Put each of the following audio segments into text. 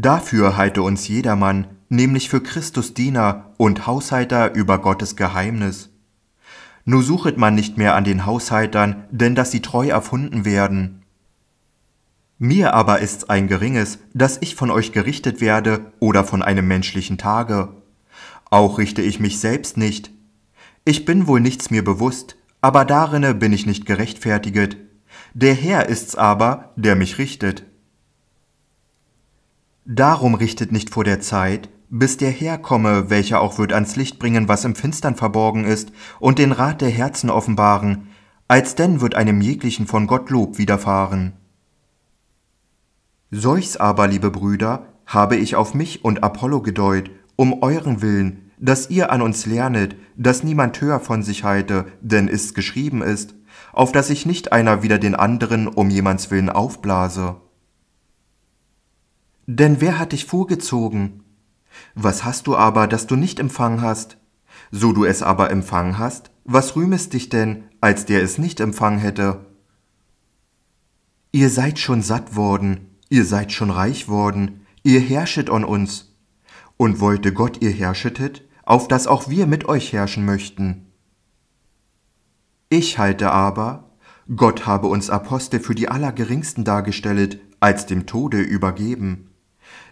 Dafür halte uns jedermann, nämlich für Christus Diener und Haushalter über Gottes Geheimnis. Nur suchet man nicht mehr an den Haushaltern, denn dass sie treu erfunden werden. Mir aber ist's ein geringes, dass ich von euch gerichtet werde oder von einem menschlichen Tage. Auch richte ich mich selbst nicht. Ich bin wohl nichts mir bewusst, aber darinne bin ich nicht gerechtfertiget. Der Herr ist's aber, der mich richtet. Darum richtet nicht vor der Zeit, bis der Herr komme, welcher auch wird ans Licht bringen, was im Finstern verborgen ist, und den Rat der Herzen offenbaren, alsdenn wird einem jeglichen von Gott Lob widerfahren. Solchs aber, liebe Brüder, habe ich auf mich und Apollo gedeut, um euren Willen, dass ihr an uns lernet, dass niemand höher von sich halte, denn es geschrieben ist, auf dass sich nicht einer wieder den anderen um jemands Willen aufblase. Denn wer hat dich vorgezogen? Was hast du aber, das du nicht empfangen hast? So du es aber empfangen hast, was rühmest dich denn, als der es nicht empfangen hätte? Ihr seid schon satt worden, ihr seid schon reich worden, ihr herrschet on uns. Und wollte Gott ihr herrschetet, auf das auch wir mit euch herrschen möchten. Ich halte aber, Gott habe uns Apostel für die Allergeringsten dargestellet, als dem Tode übergeben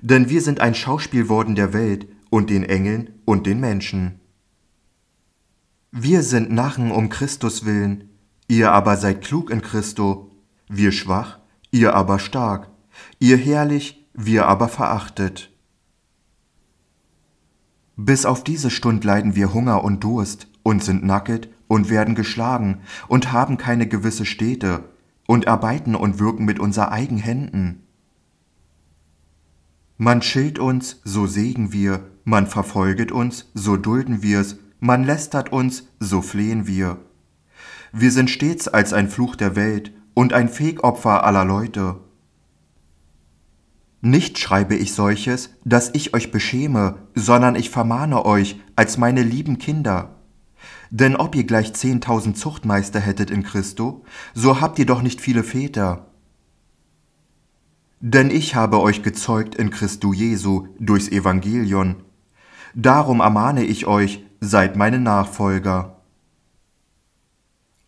denn wir sind ein Schauspiel worden der Welt und den Engeln und den Menschen. Wir sind Narren um Christus willen, ihr aber seid klug in Christo, wir schwach, ihr aber stark, ihr herrlich, wir aber verachtet. Bis auf diese Stund leiden wir Hunger und Durst und sind nacket und werden geschlagen und haben keine gewisse Städte und arbeiten und wirken mit unser eigenen Händen. Man schilt uns, so segen wir, man verfolget uns, so dulden wir's, man lästert uns, so flehen wir. Wir sind stets als ein Fluch der Welt und ein Fegopfer aller Leute. Nicht schreibe ich solches, dass ich euch beschäme, sondern ich vermahne euch als meine lieben Kinder. Denn ob ihr gleich zehntausend Zuchtmeister hättet in Christo, so habt ihr doch nicht viele Väter. Denn ich habe euch gezeugt in Christu Jesu durchs Evangelion. Darum ermahne ich euch, seid meine Nachfolger.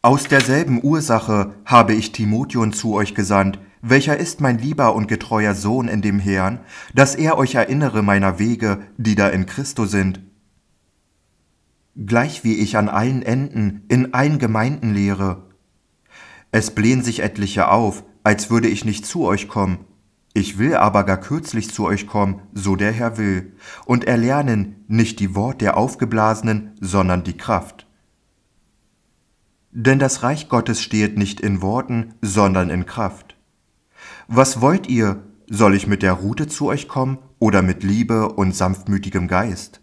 Aus derselben Ursache habe ich Timotheon zu euch gesandt, welcher ist mein lieber und getreuer Sohn in dem Herrn, dass er euch erinnere meiner Wege, die da in Christo sind. Gleich wie ich an allen Enden in allen Gemeinden lehre. Es blähen sich etliche auf, als würde ich nicht zu euch kommen. Ich will aber gar kürzlich zu euch kommen, so der Herr will, und erlernen nicht die Wort der Aufgeblasenen, sondern die Kraft. Denn das Reich Gottes steht nicht in Worten, sondern in Kraft. Was wollt ihr? Soll ich mit der Rute zu euch kommen oder mit Liebe und sanftmütigem Geist?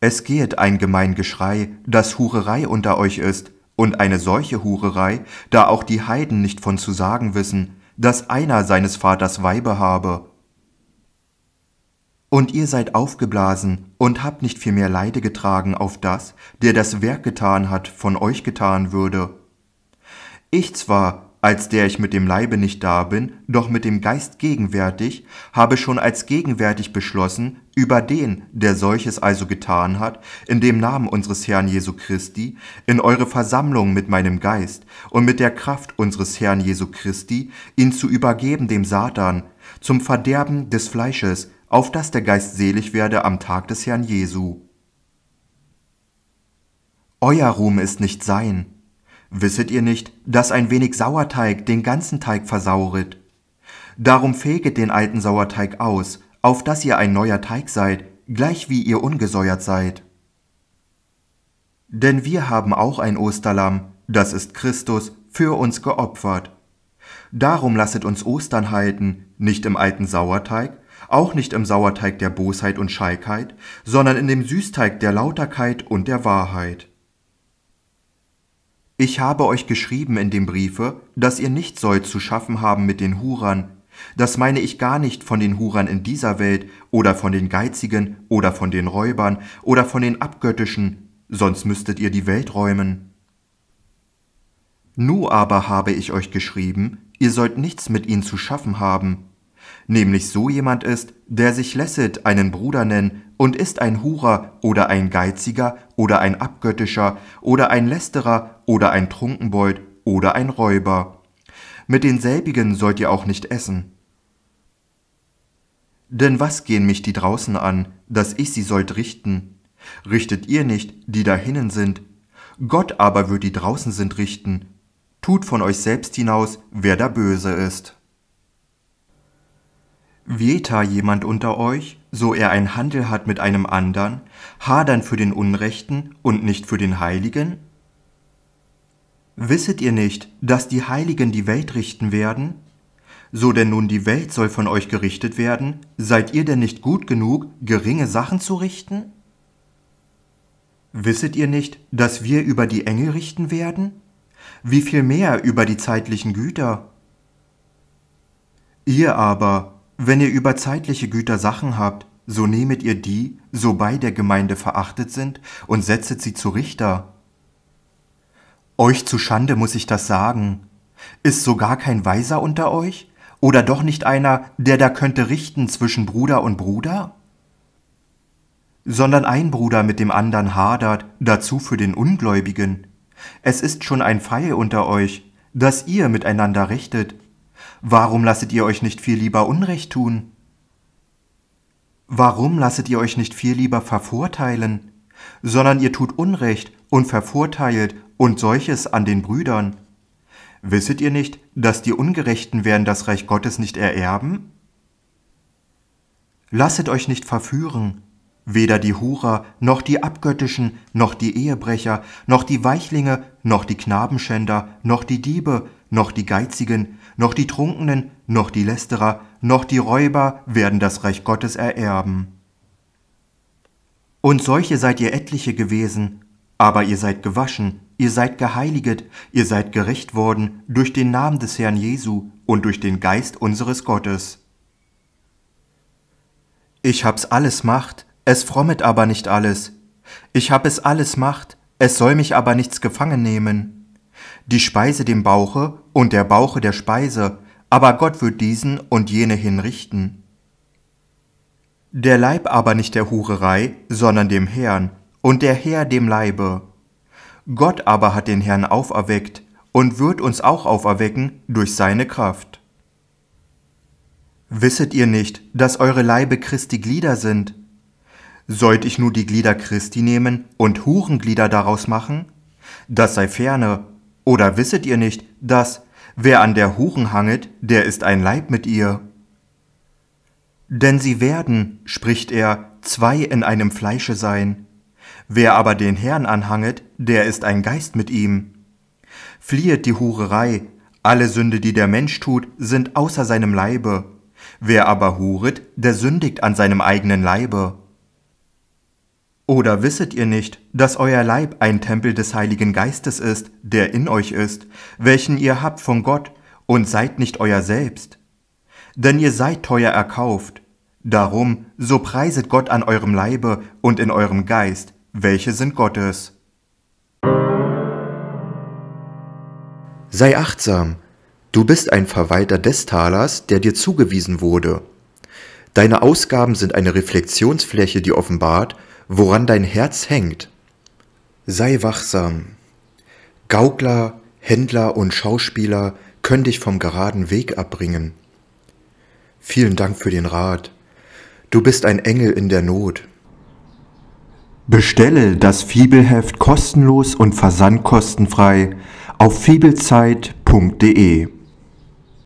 Es gehet gemein Geschrei, dass Hurerei unter euch ist, und eine solche Hurerei, da auch die Heiden nicht von zu sagen wissen, dass einer seines Vaters Weibe habe. Und ihr seid aufgeblasen und habt nicht viel mehr Leide getragen auf das, der das Werk getan hat, von euch getan würde. Ich zwar, als der ich mit dem Leibe nicht da bin, doch mit dem Geist gegenwärtig, habe schon als gegenwärtig beschlossen, über den, der solches also getan hat, in dem Namen unseres Herrn Jesu Christi, in eure Versammlung mit meinem Geist und mit der Kraft unseres Herrn Jesu Christi, ihn zu übergeben dem Satan, zum Verderben des Fleisches, auf das der Geist selig werde am Tag des Herrn Jesu. Euer Ruhm ist nicht sein, Wisset ihr nicht, dass ein wenig Sauerteig den ganzen Teig versauret? Darum feget den alten Sauerteig aus, auf dass ihr ein neuer Teig seid, gleich wie ihr ungesäuert seid. Denn wir haben auch ein Osterlamm, das ist Christus, für uns geopfert. Darum lasset uns Ostern halten, nicht im alten Sauerteig, auch nicht im Sauerteig der Bosheit und Schalkheit, sondern in dem Süßteig der Lauterkeit und der Wahrheit. Ich habe euch geschrieben in dem Briefe, dass ihr nicht sollt zu schaffen haben mit den Hurern. Das meine ich gar nicht von den Hurern in dieser Welt oder von den Geizigen oder von den Räubern oder von den Abgöttischen, sonst müsstet ihr die Welt räumen. Nu aber habe ich euch geschrieben, ihr sollt nichts mit ihnen zu schaffen haben. Nämlich so jemand ist, der sich lässet einen Bruder nennen und ist ein Hurer oder ein Geiziger oder ein Abgöttischer oder ein Lästerer oder ein Trunkenbold oder ein Räuber. Mit denselbigen sollt ihr auch nicht essen. Denn was gehen mich die draußen an, dass ich sie sollt richten? Richtet ihr nicht, die dahinnen sind? Gott aber wird die draußen sind richten. Tut von euch selbst hinaus, wer da böse ist. Wird jemand unter euch, so er einen Handel hat mit einem andern, hadern für den Unrechten und nicht für den Heiligen? Wisset ihr nicht, dass die Heiligen die Welt richten werden? So denn nun die Welt soll von euch gerichtet werden, seid ihr denn nicht gut genug, geringe Sachen zu richten? Wisset ihr nicht, dass wir über die Engel richten werden? Wie viel mehr über die zeitlichen Güter? Ihr aber, wenn ihr über zeitliche Güter Sachen habt, so nehmet ihr die, so bei der Gemeinde verachtet sind, und setzet sie zu Richter. Euch zu Schande muss ich das sagen. Ist so gar kein Weiser unter euch? Oder doch nicht einer, der da könnte richten zwischen Bruder und Bruder? Sondern ein Bruder mit dem andern hadert, dazu für den Ungläubigen. Es ist schon ein Pfeil unter euch, dass ihr miteinander richtet, Warum lasset ihr euch nicht viel lieber Unrecht tun? Warum lasset ihr euch nicht viel lieber vervorteilen? Sondern ihr tut Unrecht und vervorteilt und solches an den Brüdern. Wisset ihr nicht, dass die Ungerechten werden das Reich Gottes nicht ererben? Lasset euch nicht verführen, weder die Hurer, noch die Abgöttischen, noch die Ehebrecher, noch die Weichlinge, noch die Knabenschänder, noch die Diebe, noch die Geizigen, noch die Trunkenen, noch die Lästerer, noch die Räuber werden das Reich Gottes ererben. Und solche seid ihr etliche gewesen, aber ihr seid gewaschen, ihr seid geheiliget, ihr seid gerecht worden durch den Namen des Herrn Jesu und durch den Geist unseres Gottes. Ich hab's alles Macht, es frommet aber nicht alles. Ich hab es alles Macht, es soll mich aber nichts gefangen nehmen. Die Speise dem Bauche und der Bauche der Speise, aber Gott wird diesen und jene hinrichten. Der Leib aber nicht der Hurerei, sondern dem Herrn, und der Herr dem Leibe. Gott aber hat den Herrn auferweckt und wird uns auch auferwecken durch seine Kraft. Wisset ihr nicht, dass eure Leibe Christi Glieder sind? Sollt ich nur die Glieder Christi nehmen und Hurenglieder daraus machen? Das sei ferne, oder wisset ihr nicht, dass wer an der Huren hanget, der ist ein Leib mit ihr? Denn sie werden, spricht er, zwei in einem Fleische sein. Wer aber den Herrn anhanget, der ist ein Geist mit ihm. Fliehet die Hurerei, alle Sünde, die der Mensch tut, sind außer seinem Leibe. Wer aber huret, der sündigt an seinem eigenen Leibe. Oder wisset ihr nicht, dass euer Leib ein Tempel des Heiligen Geistes ist, der in euch ist, welchen ihr habt von Gott, und seid nicht euer selbst? Denn ihr seid teuer erkauft. Darum, so preiset Gott an eurem Leibe und in eurem Geist, welche sind Gottes. Sei achtsam, du bist ein Verwalter des Talers, der dir zugewiesen wurde. Deine Ausgaben sind eine Reflexionsfläche, die offenbart, woran dein Herz hängt. Sei wachsam. Gaukler, Händler und Schauspieler können dich vom geraden Weg abbringen. Vielen Dank für den Rat. Du bist ein Engel in der Not. Bestelle das Fibelheft kostenlos und versandkostenfrei auf fibelzeit.de.